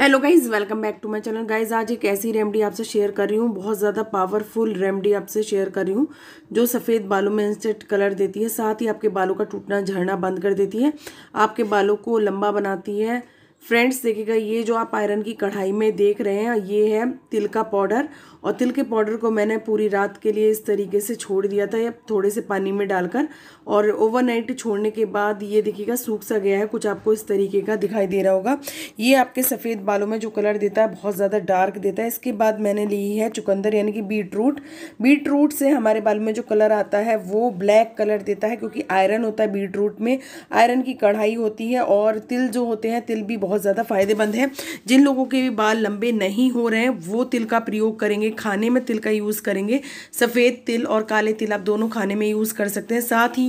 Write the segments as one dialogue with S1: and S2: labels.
S1: hello guys welcome back to my channel guys आज एक ऐसी रेमडी आपसे शेयर कर रही हूँ बहुत ज़्यादा पावरफुल रेमडी आपसे शेयर कर रही हूँ जो सफ़ेद बालों में इंस्टेंट कलर देती है साथ ही आपके बालों का टूटना झड़ना बंद कर देती है आपके बालों को लंबा बनाती है फ्रेंड्स देखिएगा ये जो आप आयरन की कढ़ाई में देख रहे हैं ये है तिल का पाउडर और तिल के पाउडर को मैंने पूरी रात के लिए इस तरीके से छोड़ दिया था ये थोड़े से पानी में डालकर और ओवरनाइट छोड़ने के बाद ये देखिएगा सूख सा गया है कुछ आपको इस तरीके का दिखाई दे रहा होगा ये आपके सफ़ेद बालों में जो कलर देता है बहुत ज़्यादा डार्क देता है इसके बाद मैंने ली है चुकंदर यानी कि बीट रूट बीट रूट से हमारे बालों में जो कलर आता है वो ब्लैक कलर देता है क्योंकि आयरन होता है बीट रूट में आयरन की कढ़ाई होती है और तिल जो होते हैं तिल भी बहुत बहुत ज़्यादा फ़ायदेमंद है जिन लोगों के भी बाल लंबे नहीं हो रहे हैं वो तिल का प्रयोग करेंगे खाने में तिल का यूज़ करेंगे सफ़ेद तिल और काले तिल आप दोनों खाने में यूज़ कर सकते हैं साथ ही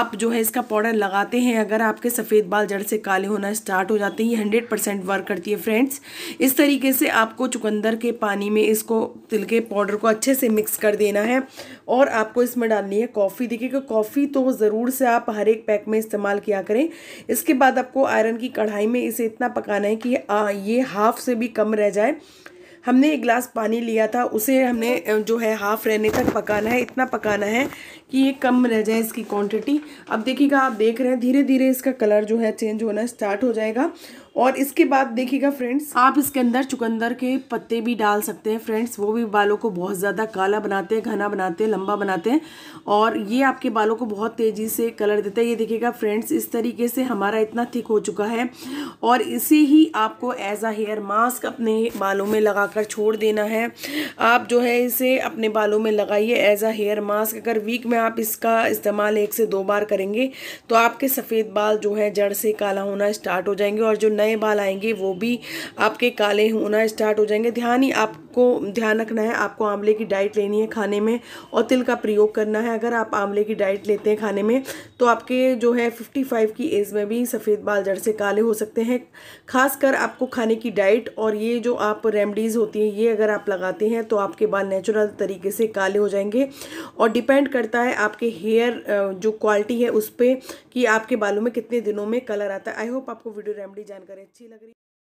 S1: आप जो है इसका पाउडर लगाते हैं अगर आपके सफ़ेद बाल जड़ से काले होना स्टार्ट हो जाते हैं ये हंड्रेड परसेंट वर्क करती है फ्रेंड्स इस तरीके से आपको चुकंदर के पानी में इसको तिल के पाउडर को अच्छे से मिक्स कर देना है और आपको इसमें डालनी है कॉफ़ी देखिए कॉफ़ी तो ज़रूर से आप हर एक पैक में इस्तेमाल किया करें इसके बाद आपको आयरन की कढ़ाई में इसे इतना पकाना है कि आ, ये हाफ से भी कम रह जाए हमने एक गिलास पानी लिया था उसे हमने जो है हाफ रहने तक पकाना है इतना पकाना है कि ये कम रह जाए इसकी क्वांटिटी अब देखिएगा आप देख रहे हैं धीरे धीरे इसका कलर जो है चेंज होना स्टार्ट हो जाएगा और इसके बाद देखिएगा फ्रेंड्स आप इसके अंदर चुकंदर के पत्ते भी डाल सकते हैं फ्रेंड्स वो भी बालों को बहुत ज़्यादा काला बनाते हैं घना बनाते हैं लंबा बनाते हैं और ये आपके बालों को बहुत तेज़ी से कलर देता है ये देखिएगा फ्रेंड्स इस तरीके से हमारा इतना थिक हो चुका है और इसे ही आपको एज आ हेयर मास्क अपने बालों में लगा कर छोड़ देना है आप जो है इसे अपने बालों में लगाइए एज अ हेयर मास्क अगर वीक में आप इसका इस्तेमाल एक से दो बार करेंगे तो आपके सफ़ेद बाल जो है जड़ से काला होना स्टार्ट हो जाएंगे और जो नए बाल आएंगे वो भी आपके काले होना स्टार्ट हो जाएंगे ध्यान ही आपको ध्यान रखना है आपको आंवले की डाइट लेनी है खाने में और तिल का प्रयोग करना है अगर आप आंवले की डाइट लेते हैं खाने में तो आपके जो है फिफ्टी फाइव की एज में भी सफ़ेद बाल जड़ से काले हो सकते हैं खासकर आपको खाने की डाइट और ये जो आप रेमडीज़ होती है ये अगर आप लगाते हैं तो आपके बाल नेचुरल तरीके से काले हो जाएंगे और डिपेंड करता है आपके हेयर जो क्वालिटी है उस पर कि आपके बालों में कितने दिनों में कलर आता है आई होप आपको वीडियो रेमडी जानकारी अच्छी लग रही